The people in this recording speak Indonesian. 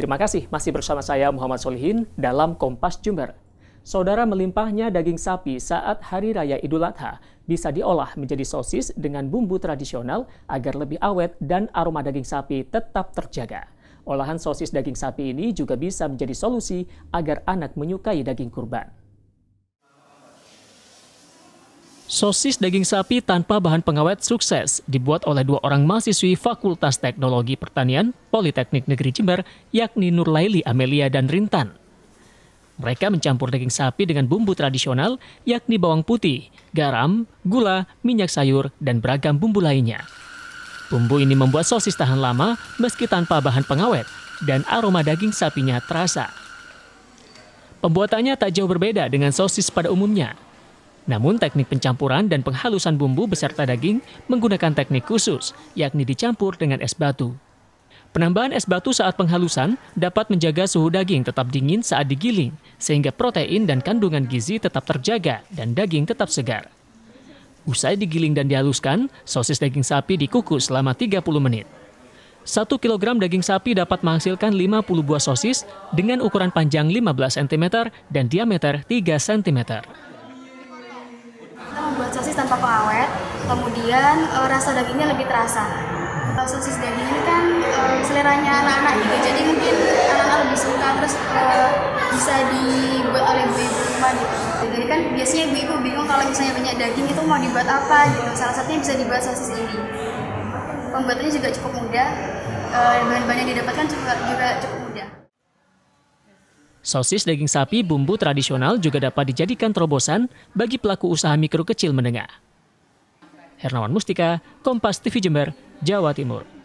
Terima kasih masih bersama saya Muhammad Solihin dalam Kompas Jember. Saudara melimpahnya daging sapi saat Hari Raya Idul Adha bisa diolah menjadi sosis dengan bumbu tradisional agar lebih awet dan aroma daging sapi tetap terjaga. Olahan sosis daging sapi ini juga bisa menjadi solusi agar anak menyukai daging kurban. Sosis daging sapi tanpa bahan pengawet sukses dibuat oleh dua orang mahasiswi Fakultas Teknologi Pertanian Politeknik Negeri Jember, yakni Nur Laili Amelia dan Rintan. Mereka mencampur daging sapi dengan bumbu tradisional, yakni bawang putih, garam, gula, minyak sayur, dan beragam bumbu lainnya. Bumbu ini membuat sosis tahan lama meski tanpa bahan pengawet, dan aroma daging sapinya terasa. Pembuatannya tak jauh berbeda dengan sosis pada umumnya, namun teknik pencampuran dan penghalusan bumbu beserta daging menggunakan teknik khusus, yakni dicampur dengan es batu. Penambahan es batu saat penghalusan dapat menjaga suhu daging tetap dingin saat digiling, sehingga protein dan kandungan gizi tetap terjaga dan daging tetap segar. Usai digiling dan dihaluskan, sosis daging sapi dikukus selama 30 menit. 1 kg daging sapi dapat menghasilkan 50 buah sosis dengan ukuran panjang 15 cm dan diameter 3 cm sosis tanpa pengawet kemudian uh, rasa dagingnya lebih terasa uh, sosis daging ini kan uh, seleranya anak-anak juga gitu. jadi mungkin anak-anak lebih suka terus uh, bisa dibuat oleh ibu-ibu rumah gitu jadi kan biasanya ibu-ibu bingung kalau misalnya banyak daging itu mau dibuat apa gitu salah satunya bisa dibuat sosis ini pembuatannya juga cukup mudah uh, bahan bahannya didapatkan juga, juga cukup mudah Sosis daging sapi bumbu tradisional juga dapat dijadikan terobosan bagi pelaku usaha mikro kecil menengah. Hernawan Mustika, Kompas TV Jember, Jawa Timur.